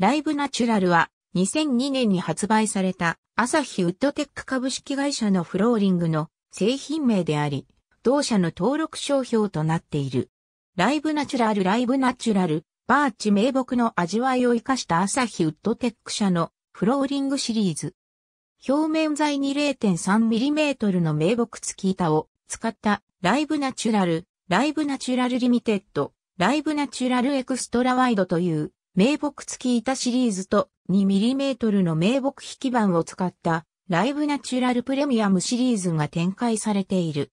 ライブナチュラルは2002年に発売された朝日ウッドテック株式会社のフローリングの製品名であり、同社の登録商標となっている。ライブナチュラルライブナチュラル、バーチ名木の味わいを生かした朝日ウッドテック社のフローリングシリーズ。表面材に 0.3mm の名木付き板を使ったライブナチュラル、ライブナチュラルリミテッド、ライブナチュラルエクストラワイドという名木付き板シリーズと 2mm の名木引き板を使ったライブナチュラルプレミアムシリーズが展開されている。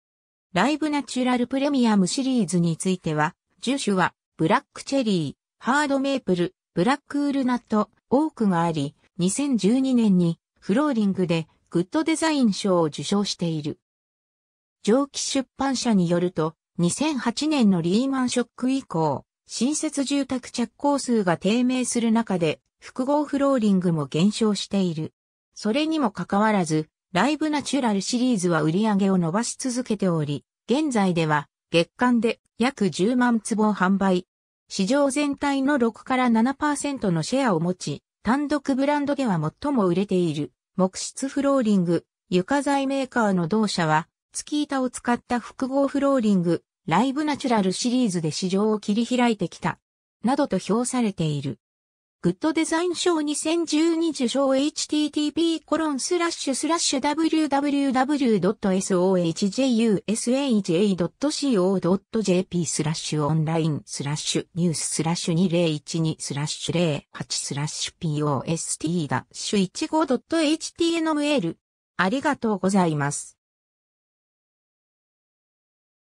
ライブナチュラルプレミアムシリーズについては、樹種はブラックチェリー、ハードメープル、ブラックウールナット、多くがあり、2012年にフローリングでグッドデザイン賞を受賞している。蒸気出版社によると、2008年のリーマンショック以降、新設住宅着工数が低迷する中で、複合フローリングも減少している。それにもかかわらず、ライブナチュラルシリーズは売り上げを伸ばし続けており、現在では月間で約10万坪を販売。市場全体の6から7%のシェアを持ち、単独ブランドでは最も売れている木質フローリング、床材メーカーの同社は、月板を使った複合フローリング、ライブナチュラルシリーズで市場を切り開いてきた、などと評されている。グッドデザイン賞2012受賞 http コロンスラッシュスラッシュ w w w s o h j u s a a c o j p スラッシュオンラインスラッシュニューススラッシュ2012スラッシュ08スラッシュ post ダッシュ 15.html ありがとうございます。